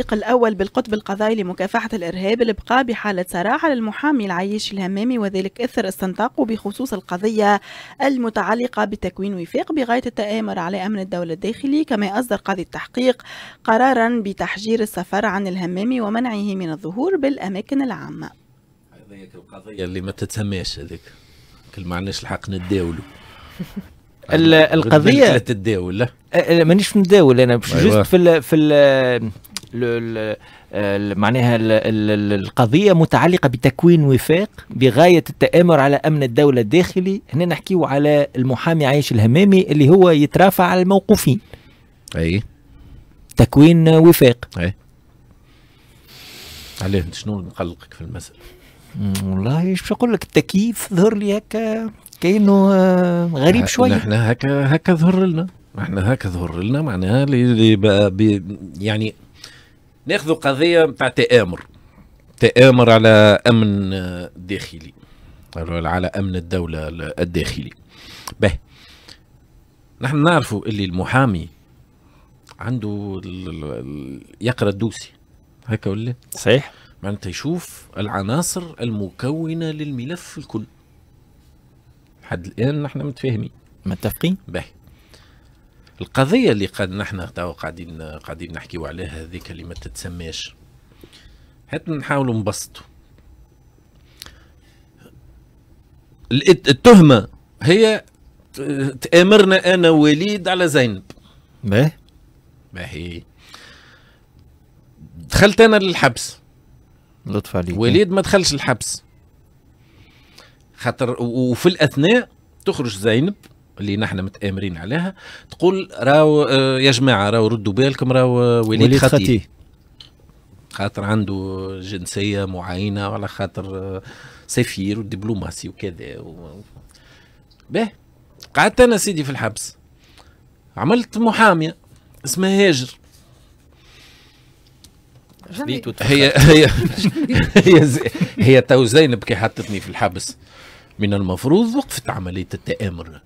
التحقيق الأول بالقطب القضائي لمكافحة الإرهاب الإبقاء بحالة صراحة للمحامي العيش الهمامي وذلك إثر استنطاقه بخصوص القضية المتعلقة بتكوين وفاق بغاية التآمر على أمن الدولة الداخلي كما أصدر قاضي التحقيق قرارا بتحجير السفر عن الهمامي ومنعه من الظهور بالأماكن العامة هذيك القضية اللي ما تتسماش هذيك كل ما عندناش الحق نتداولوا القضيه لا مانيش متداول انا أيوة. جست في في آه، معناها القضيه متعلقه بتكوين وفاق بغايه التامر على امن الدوله الداخلي هنا نحكيو على المحامي عايش الهمامي اللي هو يترافع على الموقوفين اي تكوين وفاق اي عليه شنو مقلقك في المسألة؟ والله باش نقول لك التكييف ظهر لي هكا كأنه آه، غريب شوية احنا هكا هكا ظهر لنا احنا هكا ظهر لنا معناها اللي يعني ناخذ قضيه نتاع تآمر تآمر على امن داخلي على امن الدوله الداخلي به نحن نعرفوا اللي المحامي عنده يقرا الدوسي هكا ولا صحيح معناتها يشوف العناصر المكونه للملف الكل حد الان نحن متفاهمين متفقين باهي القضيه اللي قد نحن توا قاعدين قاعدين نحكيو عليها هذيك اللي ما تتسماش حتى نحاولوا نبسطوا التهمه هي تامرنا انا وليد على زينب باهي باهي دخلت انا للحبس لطف عليك وليد ما دخلش الحبس خاطر وفي الاثناء تخرج زينب اللي نحن متآمرين عليها تقول راو آه، يا جماعه راو ردوا بالكم راو وليد, وليد خطي. خاطر عنده جنسيه معينه ولا خاطر آه، سفير ودبلوماسي وكذا و... به قعدت انا سيدي في الحبس عملت محاميه اسمها هاجر هي هي هي هي تو زينب كي حطتني في الحبس من المفروض وقفت عمليه التآمر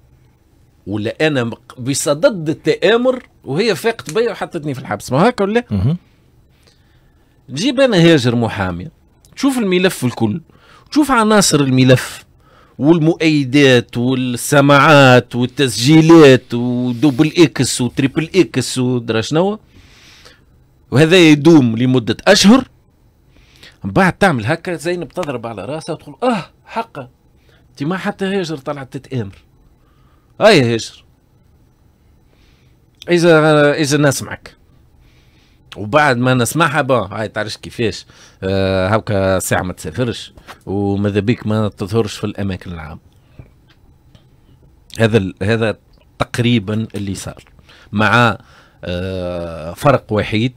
ولا انا بصدد التامر وهي فاقت بيا وحطتني في الحبس ما هكا ولا نجيب انا هاجر محامي تشوف الملف الكل تشوف عناصر الملف والمؤيدات والسماعات والتسجيلات ودبل اكس وتريبل اكس ودرا شنو وهذا يدوم لمده اشهر من بعد تعمل هكا زينب تضرب على راسها وتقول اه حقا انت ما حتى هاجر طلعت تتامر هاي هجر اجا اجا نسمعك وبعد ما نسمعها با هاي تعرفش كيفاش آه هاكا ساعة ما تسافرش وماذا بيك ما تظهرش في الأماكن العامة هذا هذا تقريبا اللي صار مع آه فرق وحيد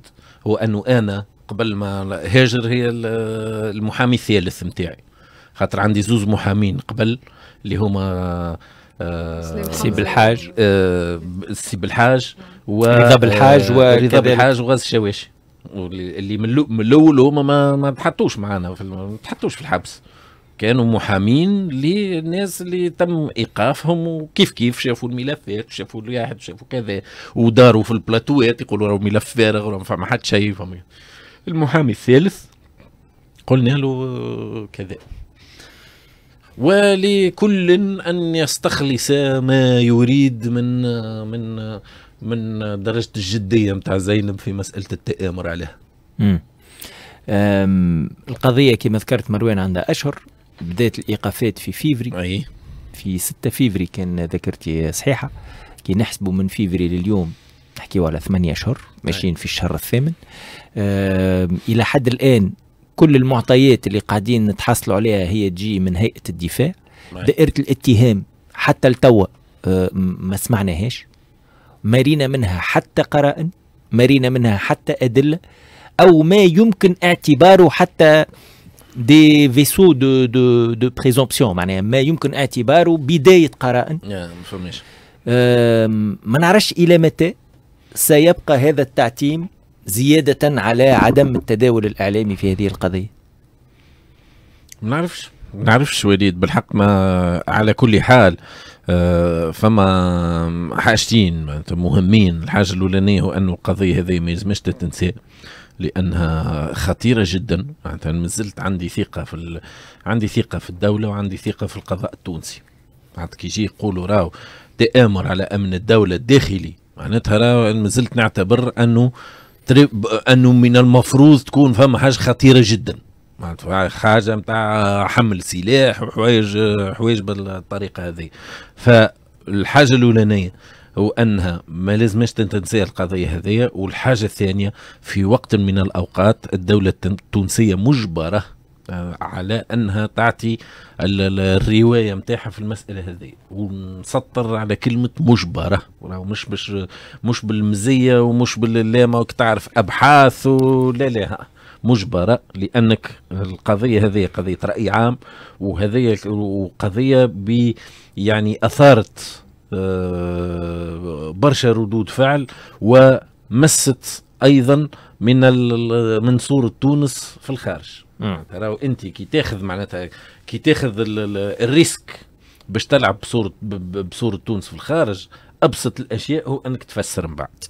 هو أنه أنا قبل ما هاجر هي المحامي الثالث متاعي خاطر عندي زوز محامين قبل اللي هما آه، سي بالحاج آه، سي بالحاج و رضا بالحاج ورضا آه، بالحاج وغاز الشواشي اللي من الاول هما ما, ما تحطوش معانا ما تحطوش في الحبس كانوا محامين للناس اللي تم ايقافهم وكيف كيف شافوا الملفات شافوا الواحد شافوا كذا وداروا في البلاتوات يقولوا راهو ملف فارغ ما فما حد شيء المحامي الثالث قلنا له كذا ولكل أن يستخلص ما يريد من من من درجة الجدية نتاع زينب في مسألة التآمر عليها امم القضية كما ذكرت مروان عندها أشهر بدأت الإيقافات في فيفري أي. في 6 فيفري كان ذاكرتي صحيحة كي نحسبوا من فيفري لليوم نحكيو على ثمانية أشهر ماشيين في الشهر الثامن إلى حد الآن كل المعطيات اللي قاعدين نتحصلوا عليها هي تجي من هيئه الدفاع نعم. دائره الاتهام حتى لتوا آه، ما سمعناهاش مرينا منها حتى قرائن مرينا منها حتى ادله او ما يمكن اعتباره حتى دي فيسو دو دو دو بريزومبسيون معناها ما يمكن اعتباره بدايه قرائن ما ما نعرفش الى متى سيبقى هذا التعتيم زيادة على عدم التداول الإعلامي في هذه القضية ما نعرفش ما نعرفش وليد بالحق ما على كل حال آه، فما حاجتين مهمين الحاجة الأولانية هو أنه القضية هذه ما يلزمش تتنسى لانها خطيره جدا معناتها ما زلت عندي ثقه في ال... عندي ثقه في الدوله وعندي ثقه في القضاء التونسي معناتها كي يجي يقولوا راهو تامر على امن الدوله الداخلي معناتها راهو ما زلت نعتبر انه انه من المفروض تكون فما حاجه خطيره جدا معناتها حاجه نتاع حمل سلاح وحوايج حوايج بالطريقه هذه فالحاجه الاولانيه هو انها ما لازمش تنسى القضيه هذه والحاجه الثانيه في وقت من الاوقات الدوله التونسيه مجبره آه، على انها تعطي الروايه نتاعها في المساله هذه ونسطر على كلمه مجبره وراه مش مش بالمزيه ومش باللا ماك تعرف ابحاث ولا لا مجبرة لأنك القضية هذه قضية رأي عام وهذه قضيه ب يعني أثارت آه، برشا ردود فعل ومست أيضا من من صورة تونس في الخارج راهو انت كي تاخذ معناتها كي تاخذ الريسك باش تلعب بصوره بصوره تونس في الخارج ابسط الاشياء هو انك تفسر من بعد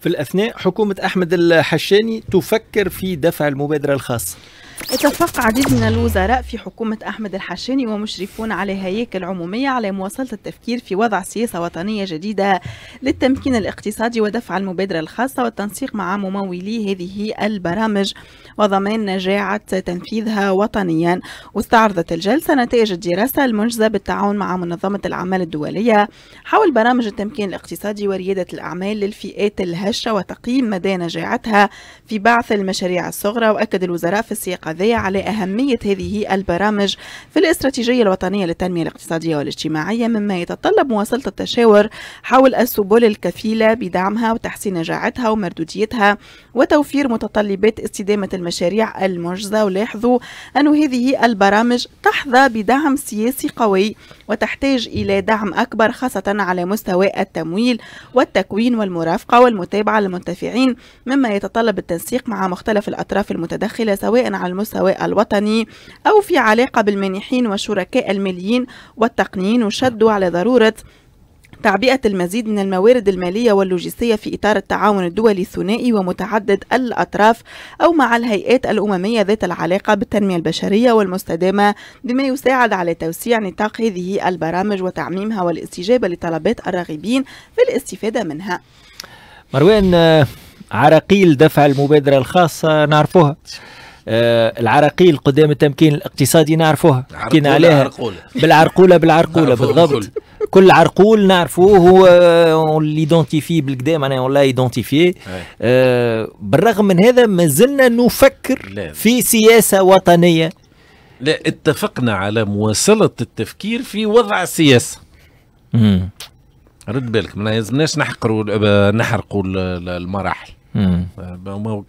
في الاثناء حكومه احمد الحشاني تفكر في دفع المبادره الخاصه اتفق عديد من الوزراء في حكومة أحمد الحشاني ومشرفون على هياكل عمومية على مواصلة التفكير في وضع سياسة وطنية جديدة للتمكين الاقتصادي ودفع المبادرة الخاصة والتنسيق مع ممولي هذه البرامج وضمان نجاعة تنفيذها وطنيا واستعرضت الجلسة نتائج الدراسة المنجزة بالتعاون مع منظمة الأعمال الدولية حول برامج التمكين الاقتصادي وريادة الأعمال للفئات الهشة وتقييم مدى نجاعتها في بعث المشاريع الصغرى وأكد الوزراء في السياق القضاء على أهمية هذه البرامج في الاستراتيجية الوطنية للتنمية الاقتصادية والاجتماعية مما يتطلب مواصلة التشاور حول السبل الكفيلة بدعمها وتحسين نجاعتها ومردوديتها وتوفير متطلبات استدامة المشاريع المجزة ولاحظوا أن هذه البرامج تحظى بدعم سياسي قوي وتحتاج إلى دعم أكبر خاصة على مستوى التمويل والتكوين والمرافقة والمتابعة للمنتفعين مما يتطلب التنسيق مع مختلف الأطراف المتدخلة سواء على المستوى الوطني أو في علاقة بالمانحين والشركاء الماليين والتقنيين وشدوا على ضرورة تعبئة المزيد من الموارد المالية واللوجستية في إطار التعاون الدولي الثنائي ومتعدد الأطراف أو مع الهيئات الأممية ذات العلاقة بالتنمية البشرية والمستدامة بما يساعد على توسيع نطاق هذه البرامج وتعميمها والاستجابة لطلبات الراغبين في الاستفادة منها مروان آه، عراقيل دفع المبادرة الخاصة نعرفوها آه العراقيل قدام التمكين الاقتصادي نعرفوها حكينا عليها بالعرقوله بالعرقوله بالضبط كل عرقول نعرفوه هو ليدونتيفي بالكدا معناها ولا ايدونتيفي آه بالرغم من هذا ما زلنا نفكر لا. في سياسه وطنيه لا اتفقنا على مواصله التفكير في وضع السياسه مم. رد بالك ما يلزمناش نحقروا آه، نحرقوا المراحل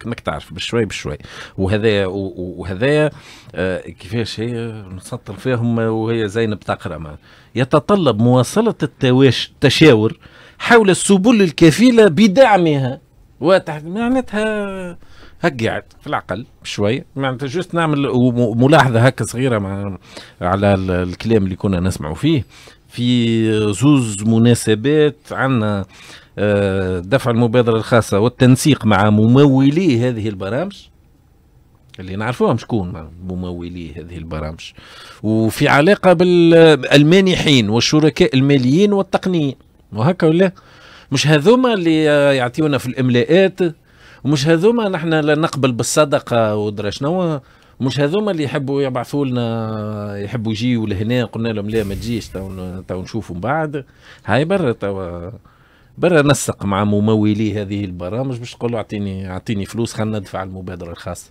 كماك تعرف بشوي بشوي وهذا وهذا آه، كيفاش هي نسطر فيهم وهي زينب تقرا يتطلب مواصله التواش التشاور حول السبل الكفيله بدعمها وتحت معناتها هقعت في العقل شوي معناتها جوست نعمل ملاحظه هكا صغيره مع على الكلام اللي كنا نسمعوا فيه في زوز مناسبات عندنا آه، دفع المبادرة الخاصة والتنسيق مع ممولي هذه البرامج اللي نعرفوهم شكون ممولي هذه البرامج وفي علاقة بالمانحين والشركاء الماليين والتقنيين وهكا ولا مش هذوما اللي يعطيونا في الإملاءات ومش هذوما نحن لا نقبل بالصدقة ودرا شنو مش هذوما اللي يحبوا يبعثوا لنا يحبوا يجيوا لهنا قلنا لهم لا ما تجيش تو نشوفوا من بعد هاي برا توا برا نسق مع ممولي هذه البرامج باش تقول له اعطيني اعطيني فلوس خلينا ندفع المبادره الخاصه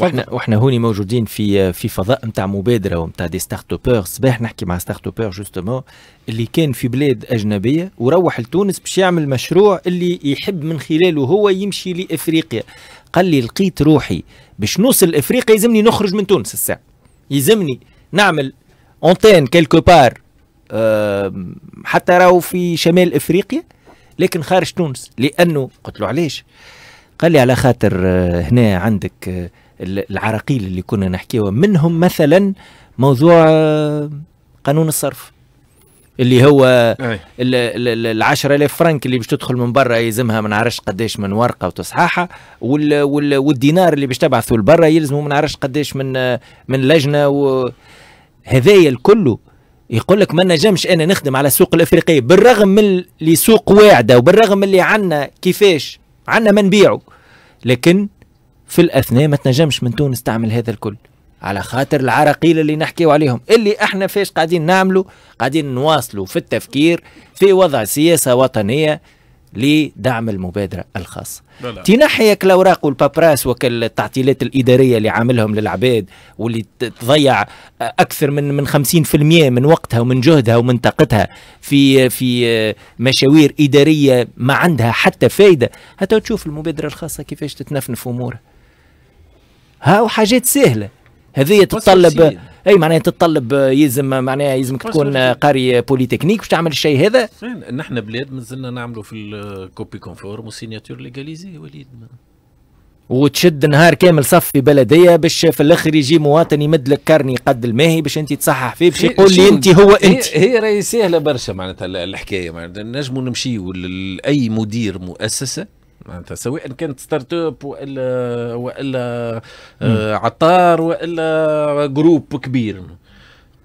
وحنا وحنا هوني موجودين في في فضاء نتاع مبادره ونتاع دي ستارت ابور صباح نحكي مع ستارت ابور جوستومون اللي كان في بلاد اجنبيه وروح لتونس باش يعمل مشروع اللي يحب من خلاله هو يمشي لافريقيا قال لي لقيت روحي باش نوصل لافريقيا يلزمني نخرج من تونس الساعه يلزمني نعمل اونتين كيلكو بار أه حتى راهو في شمال افريقيا لكن خارج تونس لانه قلت له علاش قال لي على خاطر آه، هنا عندك آه، العراقيل اللي كنا نحكيوها منهم مثلا موضوع آه، قانون الصرف اللي هو ال 10000 فرنك اللي باش تدخل من برا يلزمها ما نعرفش قداش من ورقه وتصحيحه وال وال والدينار اللي باش تبعثه لبرا يلزمه ما نعرفش قداش من من لجنه وهذايا الكل يقول لك ما نجمش انا نخدم على السوق الافريقيه بالرغم من اللي سوق واعده وبالرغم اللي عندنا كيفاش عندنا ما نبيعه لكن في الاثناء ما تنجمش من تونس تعمل هذا الكل على خاطر العراقيل اللي نحكيو عليهم اللي احنا فاش قاعدين نعملوا قاعدين نواصلوا في التفكير في وضع سياسه وطنيه لدعم المبادرة الخاصة تنحيك الأوراق والبابراس وكالتعطيلات الإدارية اللي عاملهم للعباد واللي تضيع أكثر من من 50% من وقتها ومن جهدها ومن طاقتها في في مشاوير إدارية ما عندها حتى فايدة حتى تشوف المبادرة الخاصة كيفاش تتنفنف أمورها هاو حاجات سهلة هذه تتطلب اي معناها تتطلب آه، يلزم معناها يلزمك تكون آه، قاري بوليتكنيك باش تعمل الشيء هذا نحن بلاد مازلنا نعملوا في الكوبي كونفورم وسيناتور ليغاليزي وليد وتشد نهار كامل صف في بلديه باش في الاخر يجي مواطن يمد لك كرني قد الماهي باش انت تصحح فيه باش يقول لي انت هو انت هي, هي راهي سهله برشا معناتها الحكايه معناتها نجموا نمشيو لاي مدير مؤسسه معناتها سواء كانت ستارت اب والا والا آه، عطار والا جروب كبير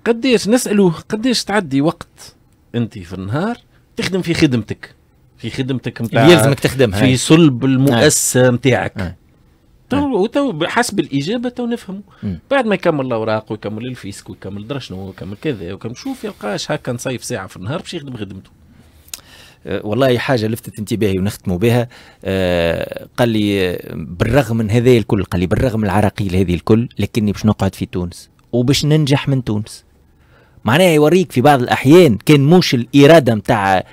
قديش نسالوا قديش تعدي وقت انت في النهار تخدم في خدمتك في خدمتك نتاع يلزمك تخدمها في صلب المؤسسه نتاعك تو حسب الاجابه تو نفهموا بعد ما يكمل الاوراق ويكمل الفيسك ويكمل درشنو ويكمل كذا ويكمل شوف يلقاش هكا نصيف ساعه في النهار باش يخدم خدمته أه، والله حاجه لفتت انتباهي ونختموا بها أه، قال لي بالرغم من هذا الكل قال لي بالرغم من العراقيل هذه الكل لكني باش نقعد في تونس وباش ننجح من تونس معناها يوريك في بعض الاحيان كان موش الاراده نتاع أه،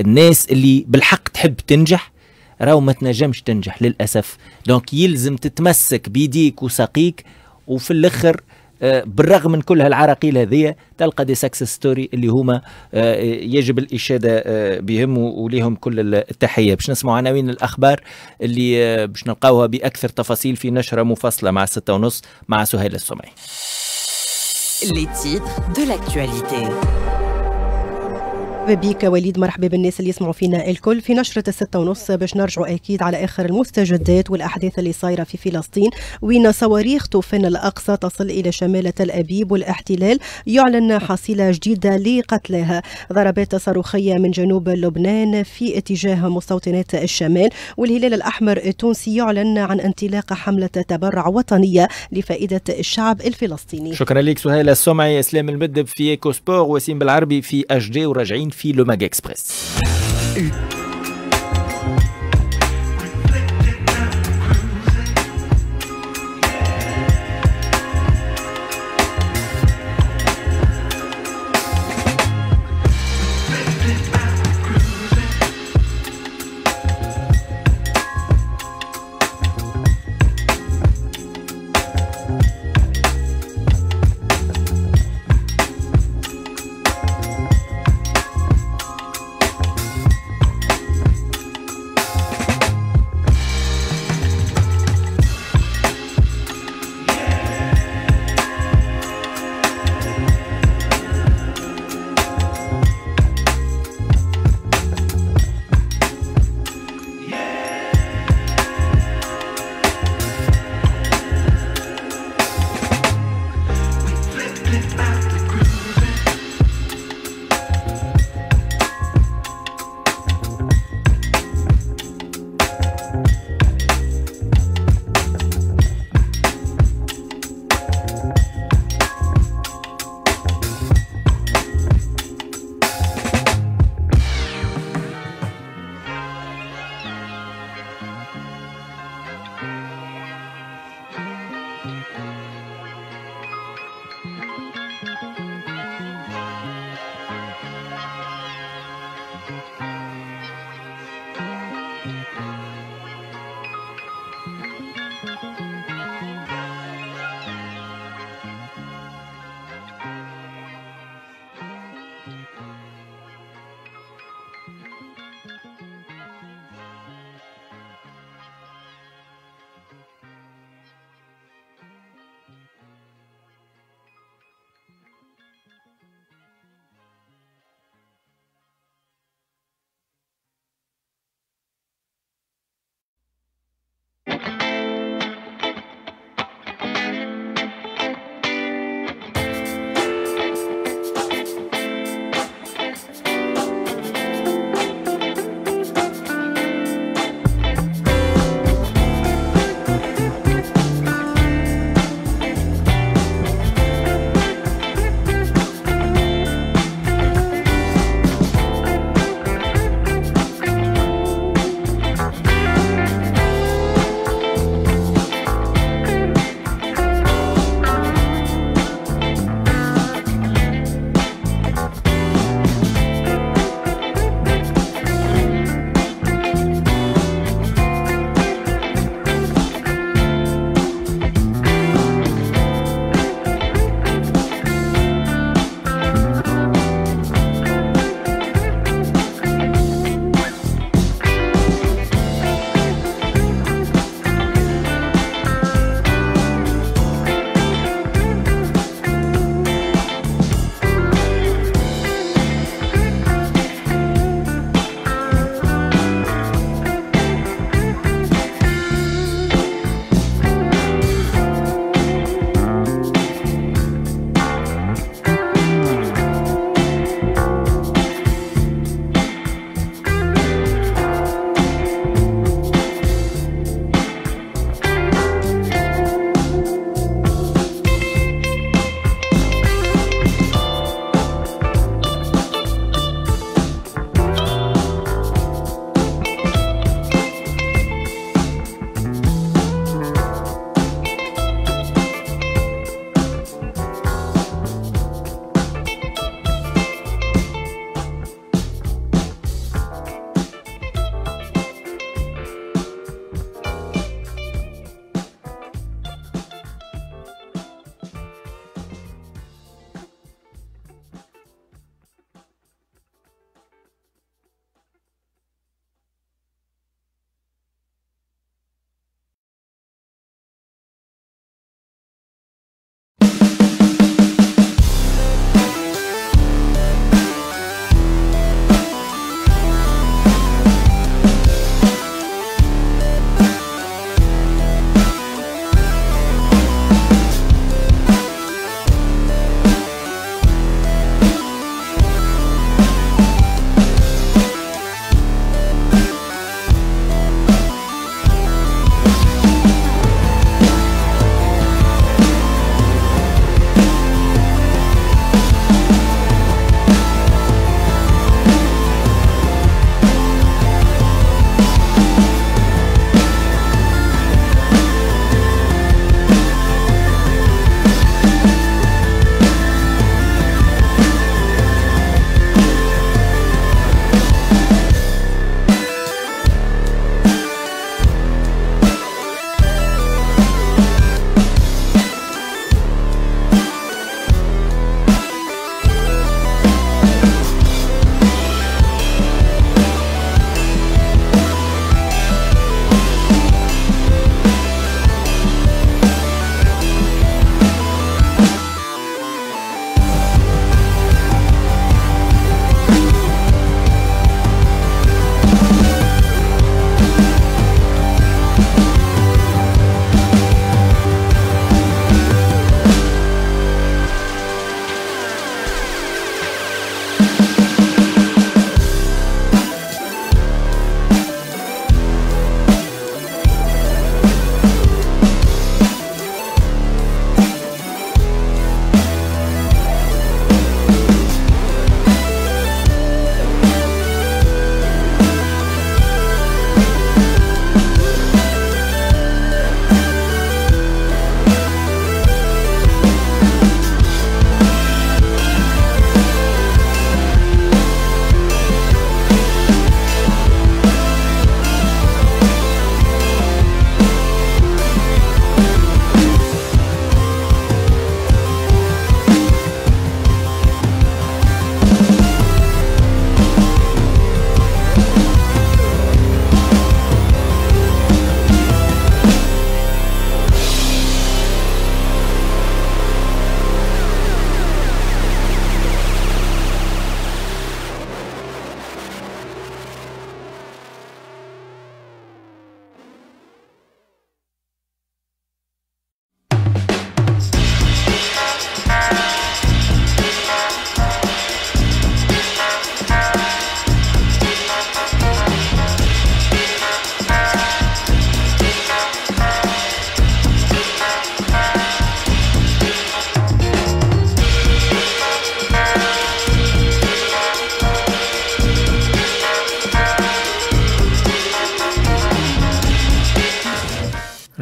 الناس اللي بالحق تحب تنجح راهو ما تنجمش تنجح للاسف دونك يلزم تتمسك بيديك وساقيك وفي الاخر آه، بالرغم من كل هالعراقيل هذه تلقى دي سكسس ستوري اللي هما آه، يجب الاشاده آه، بهم وليهم كل التحيه باش نسمعوا عناوين الاخبار اللي باش نلقاوها باكثر تفاصيل في نشره مفصله مع ستة ونص مع سهيل السمعي Les titres de l'actualité. مرحبا بك وليد مرحبا بالناس اللي يسمعوا فينا الكل في نشرة الستة ونص باش نرجعوا أكيد على آخر المستجدات والأحداث اللي صايرة في فلسطين وين صواريخ طوفان الأقصى تصل إلى شمال تل أبيب والاحتلال يعلن حصيلة جديدة لقتلها ضربات صاروخية من جنوب لبنان في اتجاه مستوطنات الشمال والهلال الأحمر التونسي يعلن عن انطلاق حملة تبرع وطنية لفائدة الشعب الفلسطيني شكرا لك سهيلة السمعي إسلام المدب في إيكو سبور وسيم بالعربي في أجدي وراجعين le Mag Express.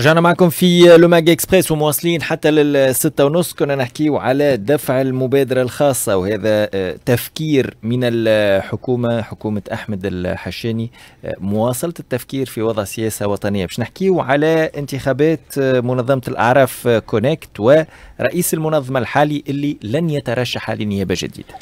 رجعنا معكم في لوماج اكسبريس ومواصلين حتى للستة ونص كنا نحكيو على دفع المبادرة الخاصة وهذا آه، تفكير من الحكومة حكومة أحمد الحشاني آه، مواصلة التفكير في وضع سياسة وطنية باش نحكيو على انتخابات آه، منظمة الأعراف كونكت ورئيس المنظمة الحالي اللي لن يترشح لنيابة جديدة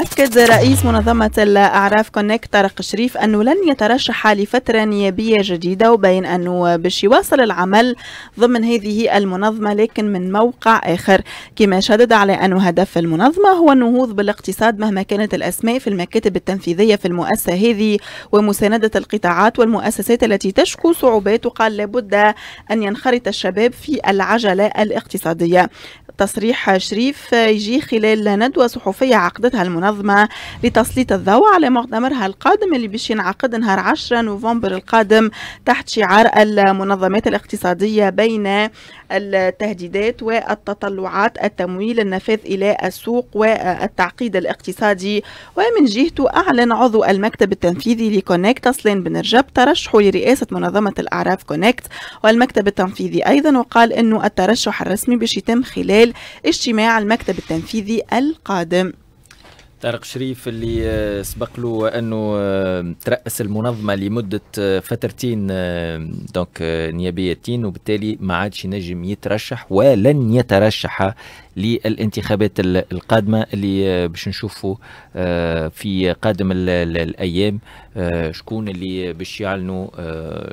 أكد رئيس منظمة الأعراف كونكت طارق شريف أنه لن يترشح لفترة نيابية جديدة وبين أنه باش يواصل العمل ضمن هذه المنظمة لكن من موقع آخر كما شدد على أنه هدف المنظمة هو النهوض بالاقتصاد مهما كانت الأسماء في المكاتب التنفيذية في المؤسسة هذه ومساندة القطاعات والمؤسسات التي تشكو صعوبات وقال لابد أن ينخرط الشباب في العجلة الاقتصادية تصريح شريف يجي خلال ندوة صحفية عقدتها المنظمة لتسليط الضوء على مؤتمرها القادم اللي باش ينعقد نهار 10 نوفمبر القادم تحت شعار المنظمات الاقتصادية بين التهديدات والتطلعات التمويل النفاذ إلى السوق والتعقيد الاقتصادي ومن جهته أعلن عضو المكتب التنفيذي لكونكت أصلين بن رجب ترشحه لرئاسة منظمة الأعراف كونكت والمكتب التنفيذي أيضا وقال أنه الترشح الرسمي باش يتم خلال اجتماع المكتب التنفيذي القادم طارق شريف اللي آه، سبق له انه آه، ترأس المنظمه لمده آه، فترتين دونك نيابيتين وبالتالي ما عادش ينجم يترشح ولن يترشح للانتخابات القادمه اللي باش نشوفوا في قادم الايام شكون اللي باش يعلنوا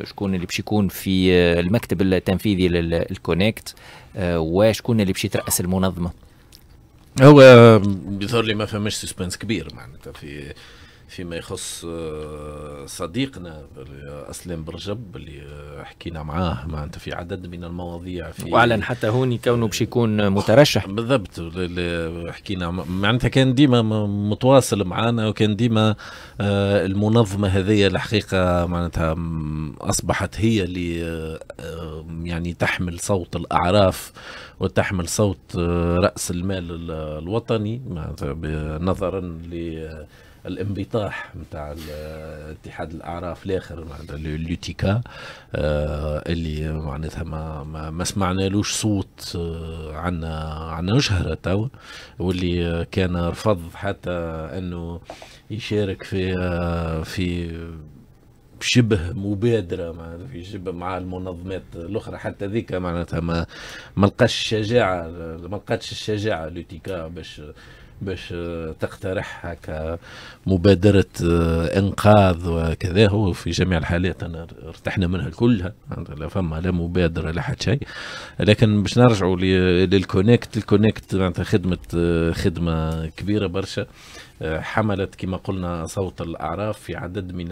شكون اللي باش يكون في المكتب التنفيذي للكونكت وشكون اللي باش يترأس المنظمه هو بيظهر لي ما فماش سسبنس كبير معناتها في فيما يخص آه، صديقنا اسلام برجب اللي آه، حكينا معاه معناتها في عدد من المواضيع في واعلن حتى هوني كونه باش يكون مترشح بالضبط حكينا معناتها كان ديما متواصل معنا وكان ديما آه، المنظمه هذه الحقيقه معناتها اصبحت هي اللي يعني تحمل صوت الاعراف وتحمل صوت راس المال الوطني معناتها نظرا ل الانبطاح نتاع اتحاد الاعراف الاخر معناتها لوتيكا آه، اللي معناتها ما ما, ما سمعنالوش صوت عنا آه، عنا شهره توا واللي كان رفض حتى انه يشارك في آه، في شبه مبادره معناتها في شبه مع المنظمات الاخرى حتى ذيك معناتها ما ما لقاش الشجاعه ما لقاتش الشجاعه لوتيكا باش باش آه، تقترح هكا مبادرة آه، إنقاذ وكذا هو في جميع الحالات أنا ارتحنا منها كلها لا فما لا مبادرة لا حتى شيء لكن باش نرجعوا للكونكت الكونكت معناتها خدمة آه، خدمة كبيرة برشا حملت كما قلنا صوت الاعراف في عدد من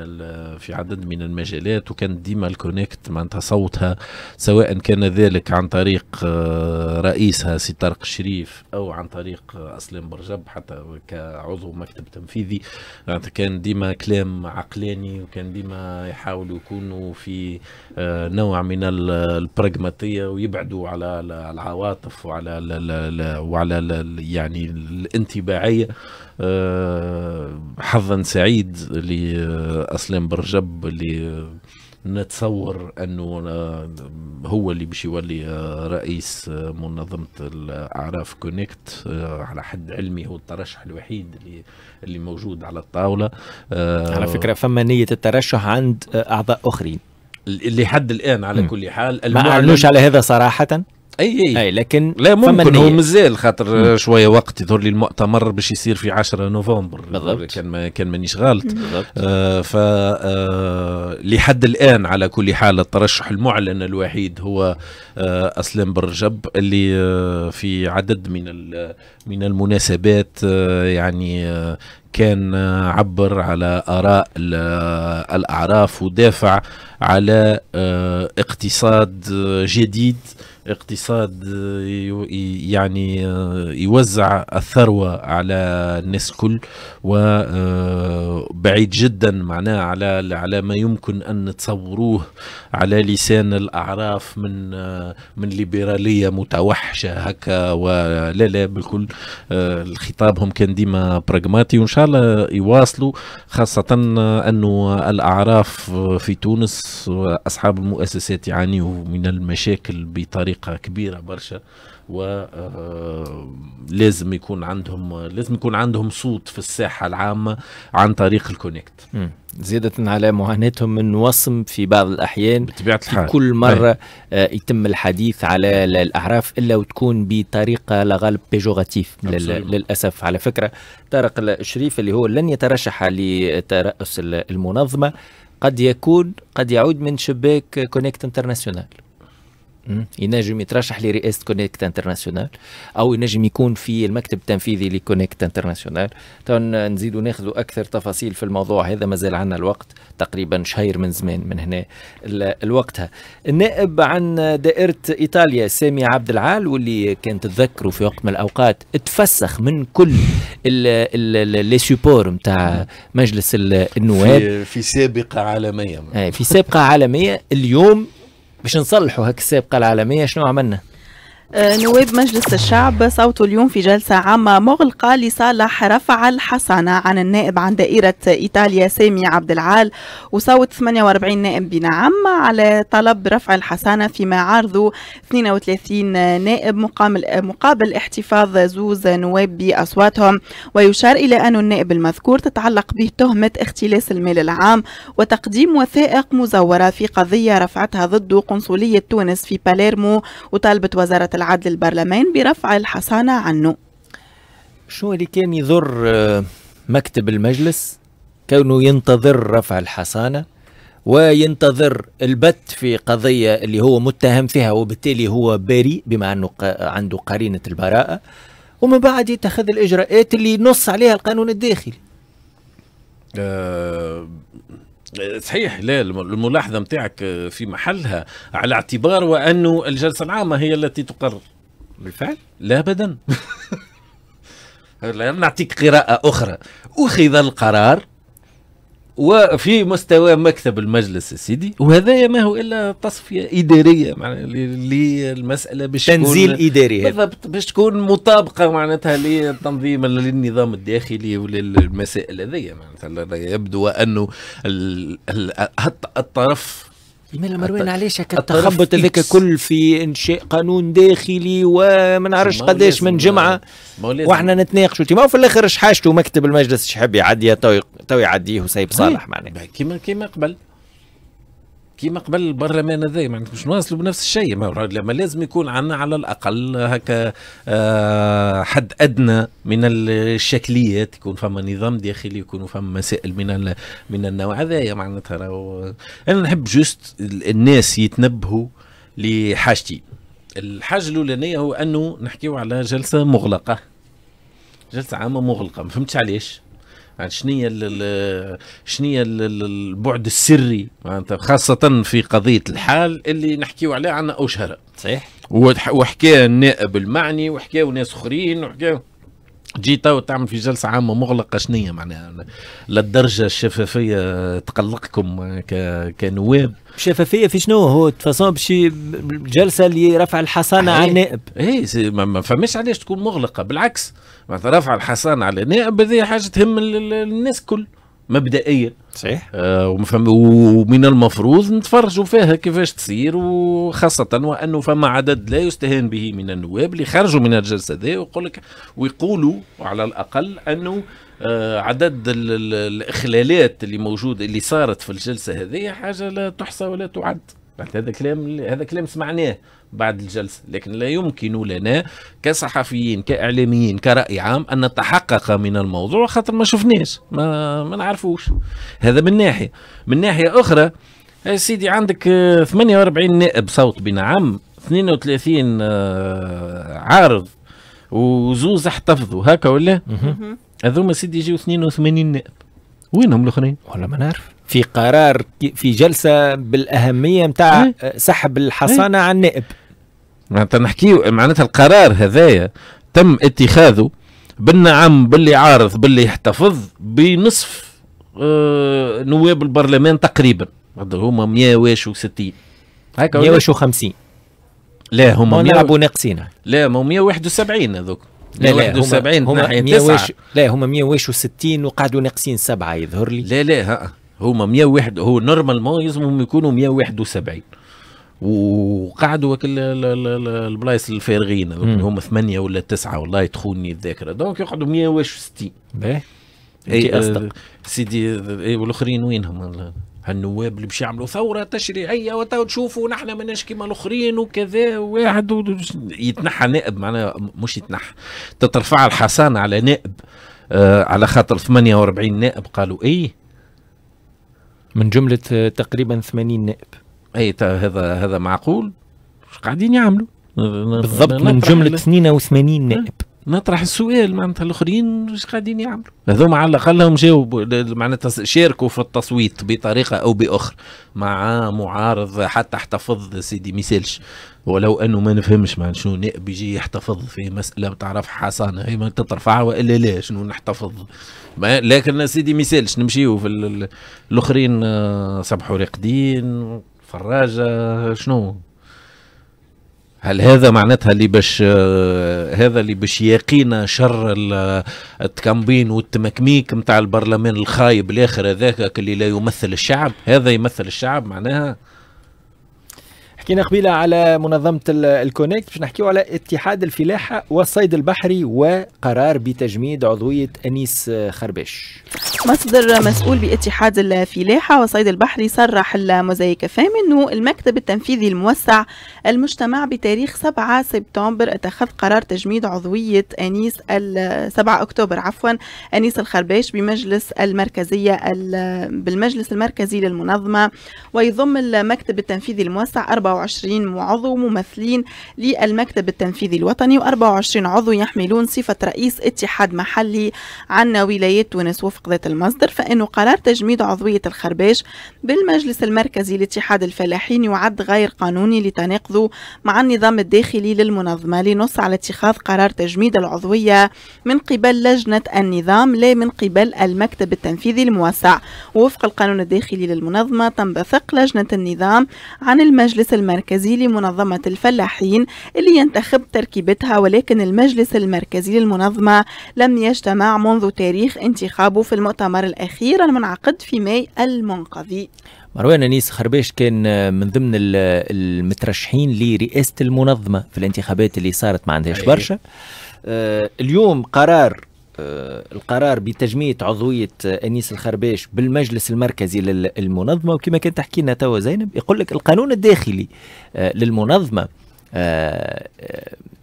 في عدد من المجالات وكانت ديما الكونكت معناتها صوتها سواء كان ذلك عن طريق آه، رئيسها سي طارق الشريف او عن طريق آه، اسلام برجب حتى كعضو مكتب تنفيذي معناتها كان ديما كلام عقلاني وكان ديما يحاولوا يكونوا في آه، نوع من البراغماتيه ويبعدوا على العواطف وعلى وعلى يعني الانطباعيه آه، حظا سعيد لاسلام برجب اللي نتصور انه هو اللي باش يولي رئيس منظمه الاعراف كونكت آه، على حد علمي هو الترشح الوحيد اللي اللي موجود على الطاوله آه، على فكره فما نيه الترشح عند اعضاء اخرين اللي لحد الان على كل حال ما اعلنوش على هذا صراحه اي اي, أي لكن لا ممكن هو مازال خاطر شويه وقت يظهر لي المؤتمر باش يصير في 10 نوفمبر بالضبط كان ما كان مانيش غلط بالضبط آه ف آه لحد الان على كل حال الترشح المعلن الوحيد هو آه اسلام برجب اللي آه في عدد من من المناسبات آه يعني آه كان آه، عبر على اراء آه، الاعراف ودافع على آه، اقتصاد جديد اقتصاد يعني آه، يوزع الثروة على الناس الكل وبعيد آه، جدا معناه على على ما يمكن أن نتصوروه على لسان الأعراف من آه، من ليبرالية متوحشة هكا ولا لا بالكل خطابهم كان ديما براغماتي وإن شاء الله يواصلوا خاصة أنه الأعراف في تونس أصحاب المؤسسات يعانيوا من المشاكل بطريقة ثقه كبيره برشا ولازم آه، يكون عندهم لازم يكون عندهم صوت في الساحه العامه عن طريق الكونكت زيادة على معاناتهم من وصم في بعض الأحيان بطبيعة الحال كل إيه. مرة آه يتم الحديث على الأعراف إلا وتكون بطريقة لغالب بيجوغاتيف للأسف على فكرة طارق الشريف اللي هو لن يترشح لترأس المنظمة قد يكون قد يعود من شباك كونكت انترناسيونال ينجم يترشح لرئاسه كونيكت انترناسيونال او ينجم يكون في المكتب التنفيذي لكونيكت انترناسيونال تو نزيدوا ناخذوا اكثر تفاصيل في الموضوع هذا مازال عندنا الوقت تقريبا شهير من زمان من هنا الوقتها النائب عن دائره ايطاليا سامي عبد العال واللي كان تذكروا في وقت من الاوقات تفسخ من كل لي سوبور نتاع مجلس النواب في, في سابقه عالميه إيه، في سابقه عالميه اليوم باش نصلحوا هاك السابقه العالميه شنو عملنا؟ آه، نواب مجلس الشعب صوتوا اليوم في جلسة عامة مغلقة لصالح رفع الحصانة عن النائب عن دائرة إيطاليا سامي عبد العال وصوت 48 نائب بنعم على طلب رفع الحصانة فيما عرضوا 32 نائب مقابل, مقابل احتفاظ زوز نواب بأصواتهم ويشار إلى أن النائب المذكور تتعلق به تهمة اختلاس المال العام وتقديم وثائق مزورة في قضية رفعتها ضد قنصلية تونس في باليرمو وطالبت وزارة العدل البرلمان برفع الحصانة عنه شو اللي كان يضر آه، مكتب المجلس كونه ينتظر رفع الحصانة وينتظر البت في قضية اللي هو متهم فيها وبالتالي هو بريء بما أنه عنده قرينة البراءة ومن بعد يتخذ الإجراءات اللي ينص عليها القانون الداخلي أه صحيح لا الملاحظة متاعك آه، في محلها على اعتبار وأنه الجلسة العامة هي التي تقرر بالفعل لا أبدا نعطيك قراءة أخرى أخذ القرار وفي مستوى مكتب المجلس سيدي وهذا ما هو الا تصفيه اداريه معناها للمساله باش تنزيل اداري بالضبط باش تكون مطابقه معناتها للتنظيم للنظام الداخلي وللمسائل هذيا معناتها يبدو انه الطرف من المروان علاش هكا التخبط هذاك كل في انشاء قانون داخلي وما نعرفش قداش من جمعه واحنا نتناقشوا ما في الاخر شحاجته مكتب المجلس شحب يعدي تو يعديه وسايب صالح إيه. معناها كيما كيما قبل كيما قبل البرلمان هذايا معناتها باش نواصلوا بنفس الشيء ما لازم يكون عندنا على الاقل هكا آه، حد ادنى من الشكليات يكون فما نظام داخلي يكون فما مسائل من من النوع هذايا معناتها راهو انا نحب جوست الناس يتنبهوا لحاجتي الحاجه الاولانيه هو انه نحكيو على جلسه مغلقه جلسه عامه مغلقه ما فهمتش علاش يعني شنية شنية البعد السري معناتها خاصة في قضية الحال اللي نحكيو عليها عنا أوشهرة صحيح وحكاها النائب المعني وحكاو ناس أخرين وحكاو تجي تو تعمل في جلسه عامه مغلقه شنية معناها للدرجه الشفافيه تقلقكم كنواب شفافيه في شنو هو تفاصيل بشي جلسه اللي رفع الحصانه على إيه. النائب اي ما فماش علاش تكون مغلقه بالعكس رفع الحصانه على النائب هذه حاجه تهم الناس كل مبدئيا صحيح آه ومن المفروض نتفرجوا فيها كيفاش تصير وخاصه وانه فما عدد لا يستهان به من النواب اللي خرجوا من الجلسه ذي ويقول لك ويقولوا على الاقل انه آه عدد الـ الـ الاخلالات اللي موجوده اللي صارت في الجلسه هذه حاجه لا تحصى ولا تعد هذا كلام هذا كلام سمعناه بعد الجلسة لكن لا يمكن لنا كصحفيين كإعلاميين كرأي عام أن نتحقق من الموضوع خاطر ما شفناش ما, ما نعرفوش هذا من ناحية من ناحية أخرى يا آه، سيدي عندك 48 آه، نائب صوت بنعم 32 آه، عارض وزوز احتفظوا هكا ولا؟ هذوما سيدي يجيو 82 نائب وينهم الاخرين؟ والله ما نعرف في قرار في جلسه بالاهميه نتاع إيه. سحب إيه. الحصانه على النائب معناتها نحكيو معناتها القرار هذايا تم اتخاذه بالنعم باللي عارض باللي يحتفظ بنصف آه، نواب البرلمان تقريبا هما 100 واش و60 هكا 100 واش و50 لا هما يلعبوا ناقصين لا ما 171 هذوك لا لا هما 100 واش لا هما 160 وقعدوا ناقصين سبعه يظهر لي لا لا ها هما 101 هو نورمال ما يلزمهم يكونوا 171 وقعدوا كل البلايص الفارغين يعني هم ثمانيه ولا تسعه والله تخوني الذاكره دونك يقعدوا باهي اي اصدق آه، سيدي آه، إيه، والاخرين وينهم هالنواب اللي باش يعملوا ثوره تشريعيه وتو تشوفوا نحن ماناش كيما الاخرين وكذا واحد يتنحى نائب معناها مش يتنحى تترفع الحصانه على نائب آه على خاطر 48 نائب قالوا ايه من جمله آه، تقريبا 80 نائب اي هذا هذا معقول قاعدين يعملوا بالضبط من جمله 82 نائب نطرح السؤال معناتها الاخرين واش قاعدين يعملوا هذوما على الاقل هم جاوبوا معناتها شاركوا في التصويت بطريقه او باخرى مع معارض حتى احتفظ سيدي ميسالش ولو انه ما نفهمش مع شنو نائب يجي يحتفظ في مساله وتعرف حصانه هي ما تترفعها والا لا شنو نحتفظ ما لكن سيدي ميسالش نمشيو في الاخرين آه، صبحوا راقدين فراجه شنو هل هذا معناتها اللي باش آه، هذا اللي باش يقينا شر آه، التكامبين والتمكميك نتاع البرلمان الخايب الاخر هذاك اللي لا يمثل الشعب هذا يمثل الشعب معناها حكينا قبيله على منظمه الكونكت باش نحكيو على اتحاد الفلاحه والصيد البحري وقرار بتجميد عضويه انيس خربش مصدر مسؤول باتحاد الفلاحه والصيد البحري صرح الموزايك فام انه المكتب التنفيذي الموسع المجتمع بتاريخ 7 سبتمبر اتخذ قرار تجميد عضويه انيس 7 اكتوبر عفوا انيس الخرباش بمجلس المركزيه بالمجلس المركزي للمنظمه ويضم المكتب التنفيذي الموسع 24 عضو ممثلين للمكتب التنفيذي الوطني و24 عضو يحملون صفة رئيس اتحاد محلي عن ولاية تونس وفق ذات المصدر فإنه قرار تجميد عضوية الخرباش بالمجلس المركزي لاتحاد الفلاحين يعد غير قانوني لتناقضه مع النظام الداخلي للمنظمة لنص على اتخاذ قرار تجميد العضوية من قبل لجنة النظام لا من قبل المكتب التنفيذي الموسع وفق القانون الداخلي للمنظمة تنبثق لجنة النظام عن المجلس المركزي المركزي لمنظمة الفلاحين اللي ينتخب تركيبتها ولكن المجلس المركزي للمنظمة لم يجتمع منذ تاريخ انتخابه في المؤتمر الأخير المنعقد في ماي المنقضي مروان أنيس خرباش كان من ضمن المترشحين لرئاسة المنظمة في الانتخابات اللي صارت ما عندهاش برشا آه، اليوم قرار آه، القرار بتجميع عضويه آه، انيس الخرباش بالمجلس المركزي للمنظمه وكما كانت تحكي لنا توا زينب يقول لك القانون الداخلي آه، للمنظمه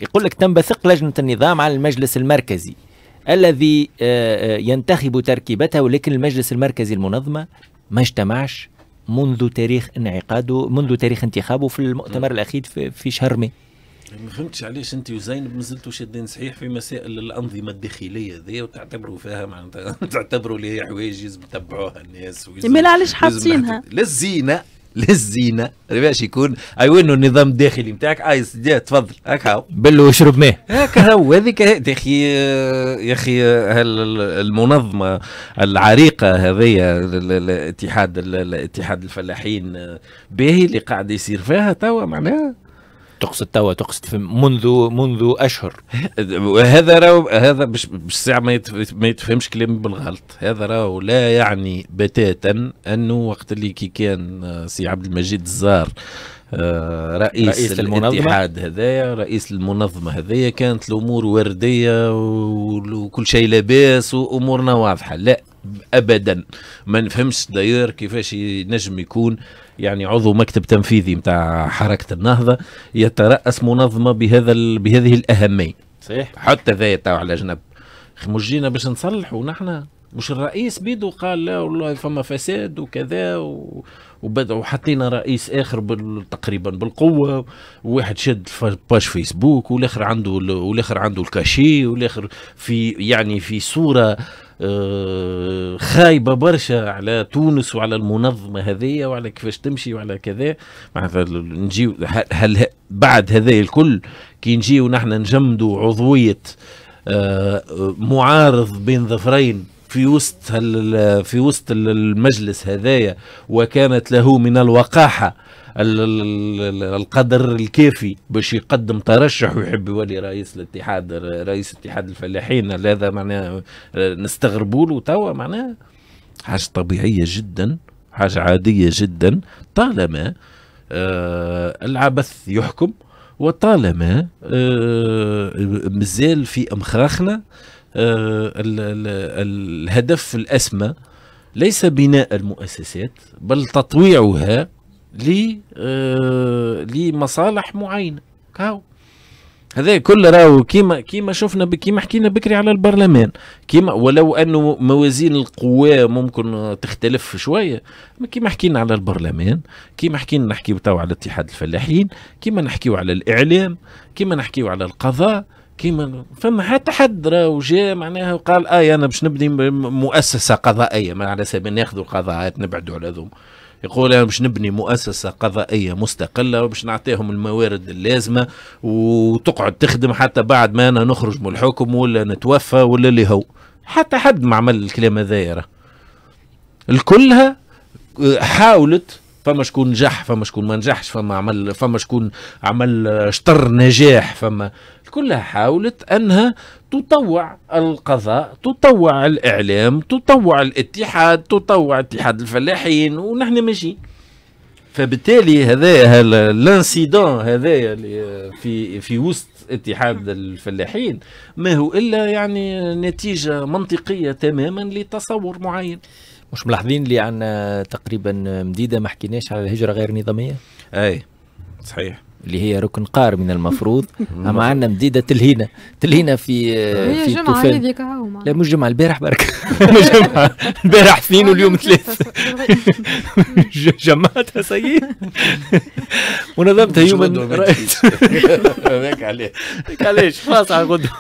يقول لك تنبثق لجنه النظام على المجلس المركزي الذي ينتخب تركيبته ولكن المجلس المركزي المنظمه ما اجتمعش منذ تاريخ انعقاده منذ تاريخ انتخابه في المؤتمر الاخير في شهر ماي ما فهمتش علاش انت وزينب مازلتوا شادين صحيح في مسائل الانظمه الداخليه هذه وتعتبروا فيها معناتها تعتبروا اللي هي حوايج لازم يتبعوها الناس مال علاش حاطينها؟ للزينه للزينه باش يكون اي وينو النظام الداخلي نتاعك اي آه، تفضل هاك هاو بلو واشرب ماء هاك هاو هذيك يا اخي يا اخي المنظمه العريقه هذيا الاتحاد الاتحاد الفلاحين باهي اللي قاعد يصير فيها توا معناها تقصد توا تقصد منذ منذ اشهر هذا راهو هذا باش الساعه ما يتفهمش كلامي بالغلط هذا راهو لا يعني بتاتا انه وقت اللي كي كان آه، سي عبد المجيد الزار آه، رئيس, رئيس الاتحاد هذايا رئيس المنظمه هذايا كانت الامور ورديه وكل شيء لاباس وامورنا واضحه لا ابدا ما نفهمش داير كيفاش ينجم يكون آه يعني عضو مكتب تنفيذي متاع حركه النهضه يتراس منظمه بهذا بهذه الاهميه صحيح حتى ذا على جنب مش جينا باش نصلحوا نحن مش الرئيس بيدو قال لا والله فما فساد وكذا و... وبدأ وحطينا رئيس اخر بال... تقريبا بالقوه وواحد شد باش فيسبوك والاخر عنده والاخر عنده الكاشي والاخر في يعني في صوره آه، خايبه برشا على تونس وعلى المنظمه هذه وعلى كيفاش تمشي وعلى كذا معناتها نجيو هل بعد هذا الكل كي نجيو نحن نجمدوا عضويه آه، معارض بين ظفرين في وسط في وسط المجلس هذايا وكانت له من الوقاحه القدر الكافي باش يقدم ترشح ويحب يولي رئيس الاتحاد رئيس اتحاد الفلاحين هذا معناه نستغربوا له توا معناه حاجه طبيعيه جدا حاجه عاديه جدا طالما آه العبث يحكم وطالما آه مازال في آه آه، الهدف الأسمى ليس بناء المؤسسات بل تطويعها آه، لمصالح معينة كاو هذا كل راهو كيما كيما شفنا كيما حكينا بكري على البرلمان كيما ولو انه موازين القوى ممكن تختلف شويه كيما حكينا على البرلمان كيما حكينا نحكيو على اتحاد الفلاحين كيما نحكيو على الاعلام كيما نحكيو على القضاء كيما فما حتى حد راهو جا معناها وقال اي آه، انا باش نبني مؤسسه قضائيه ما على سبيل ناخذوا القضاءات نبعدوا على ذوم يقول انا آه، باش نبني مؤسسه قضائيه مستقله وباش نعطيهم الموارد اللازمه وتقعد تخدم حتى بعد ما انا نخرج من الحكم ولا نتوفى ولا اللي هو حتى حد ما عمل الكلام هذايا الكلها آه، حاولت فما شكون نجح فما شكون ما نجحش فما عمل فما شكون عمل شطر نجاح فما كلها حاولت أنها تطوع القضاء تطوع الإعلام تطوع الاتحاد تطوع اتحاد الفلاحين ونحن ماشيين فبالتالي هذا الانسيدون هذا في في وسط اتحاد الفلاحين ما هو الا يعني نتيجه منطقيه تماما لتصور معين مش ملاحظين لي عن تقريبا مديده ما حكيناش على الهجره غير نظاميه اي صحيح اللي هي ركن قار من المفروض اما عندنا مديده تلهينا تلهينا في في الجمعه هذيك لا مش جمعه البارح برك جمعه البارح اثنين واليوم ثلاث جمعتها سي ونظمتها يوم رايت هذاك علاش خلاص على غدوه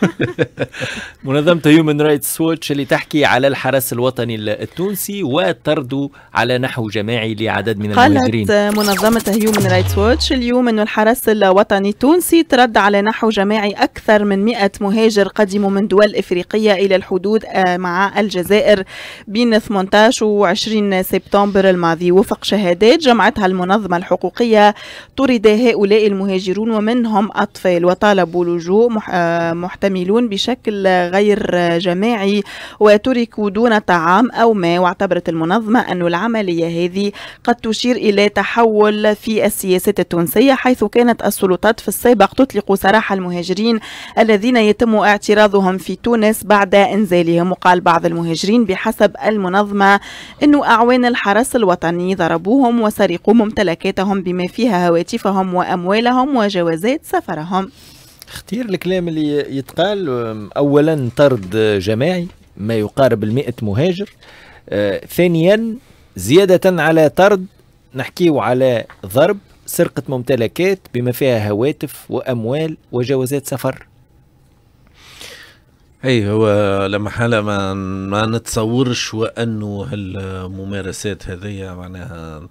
منظمتها هيومن رايتس ووتش اللي تحكي على الحرس الوطني التونسي وطرده على نحو جماعي لعدد من المهاجرين قالت منظمه هيومن رايتس ووتش اليوم انه الحرس ممثل الوطني التونسي ترد على نحو جماعي أكثر من 100 مهاجر قدموا من دول إفريقية إلى الحدود آه، مع الجزائر بين 18 و 20 سبتمبر الماضي وفق شهادات جمعتها المنظمة الحقوقية طرد هؤلاء المهاجرون ومنهم أطفال وطالبوا لجوء آه، محتملون بشكل غير جماعي وتركوا دون طعام أو ماء واعتبرت المنظمة أن العملية هذه قد تشير إلى تحول في السياسات التونسية حيث كان كانت السلطات في السابق تطلق سراح المهاجرين الذين يتم اعتراضهم في تونس بعد انزالهم وقال بعض المهاجرين بحسب المنظمة أن أعوان الحرس الوطني ضربوهم وسرقوا ممتلكاتهم بما فيها هواتفهم وأموالهم وجوازات سفرهم اختير الكلام اللي يتقال أولا طرد جماعي ما يقارب المئة مهاجر آه ثانيا زيادة على طرد نحكيه على ضرب سرقة ممتلكات بما فيها هواتف وأموال وجوازات سفر اي هو لما حالة ما ما نتصورش وانه هالممارسات هذيا معناها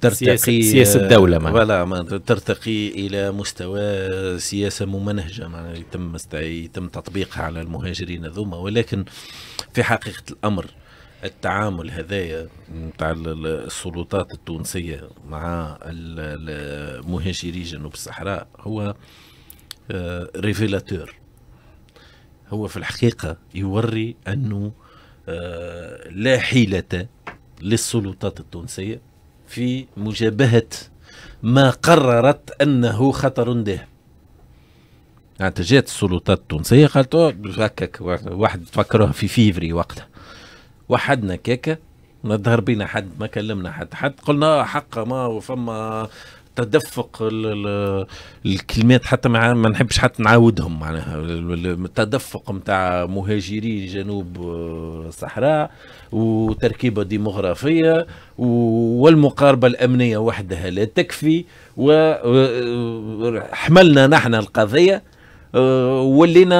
ترتقي سياسة الدولة معناها ولا ما ترتقي إلى مستوى سياسة ممنهجة معناها يتم يتم تطبيقها على المهاجرين هذوما ولكن في حقيقة الأمر التعامل هذايا نتاع السلطات التونسيه مع المهاجري جنوب الصحراء هو آه، ريفيلاتور هو في الحقيقه يوري انه آه، لا حيله للسلطات التونسيه في مجابهه ما قررت انه خطر ده يعني جات السلطات التونسيه قالت هكاك واحد تفكروها في فيفري وقتها وحدنا كيكه نظهر بينا حد ما كلمنا حد حد قلنا آه، حق ما وفما تدفق الكلمات حتى ما, ما نحبش حتى نعاودهم معناها التدفق نتاع مهاجري جنوب الصحراء آه، وتركيبه ديموغرافيه والمقاربه الامنيه وحدها لا تكفي وحملنا نحن القضيه آه، ولينا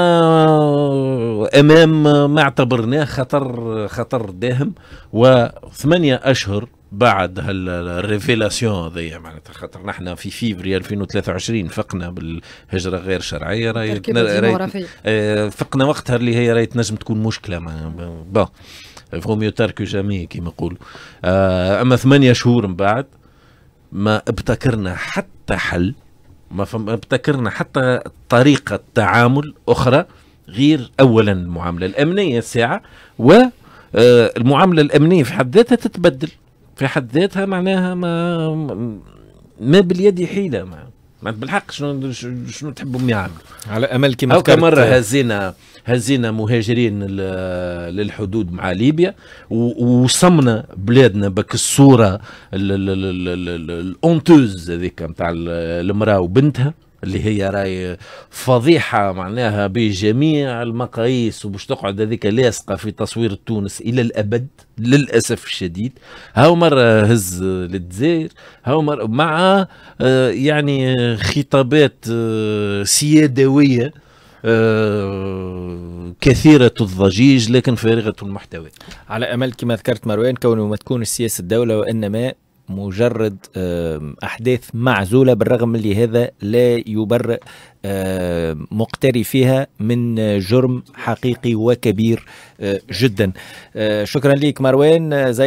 امام ما اعتبرناه خطر خطر داهم وثمانية اشهر بعد هالريفيلاسيون هذيا معناتها خاطر نحن في فيفري 2023 فقنا بالهجره غير شرعيه راهي راي آه، فقنا وقتها اللي هي راهي تنجم تكون مشكله بون فو ميو تاركو جامي كيما نقولوا آه، اما ثمانية شهور من بعد ما ابتكرنا حتى حل ما ابتكرنا حتى طريقة تعامل أخرى غير أولا المعاملة الأمنية الساعة والمعاملة آه، الأمنية في حد ذاتها تتبدل في حد ذاتها معناها ما ما باليد حيلة معناها. بالحق شنو شنو تحبهم يعملوا على امل كما او مره هزينا هزينا مهاجرين للحدود مع ليبيا ووصمنا بلادنا بك الصوره الاونتوز هذيك نتاع المراه وبنتها اللي هي راي فضيحة معناها بجميع المقاييس وباش تقعد هذيك لاصقة في تصوير تونس إلى الأبد للأسف الشديد هاو مرة هز للجزائر هاو مرة مع آه، يعني خطابات آه، سيادوية آه، كثيرة الضجيج لكن فارغة المحتوى على أمل كما ذكرت مروان كونه ما تكون السياسة الدولة وإنما مجرد أحداث معزولة بالرغم من هذا لا يبرئ مقتري فيها من جرم حقيقي وكبير جدا شكرا لك مروان زي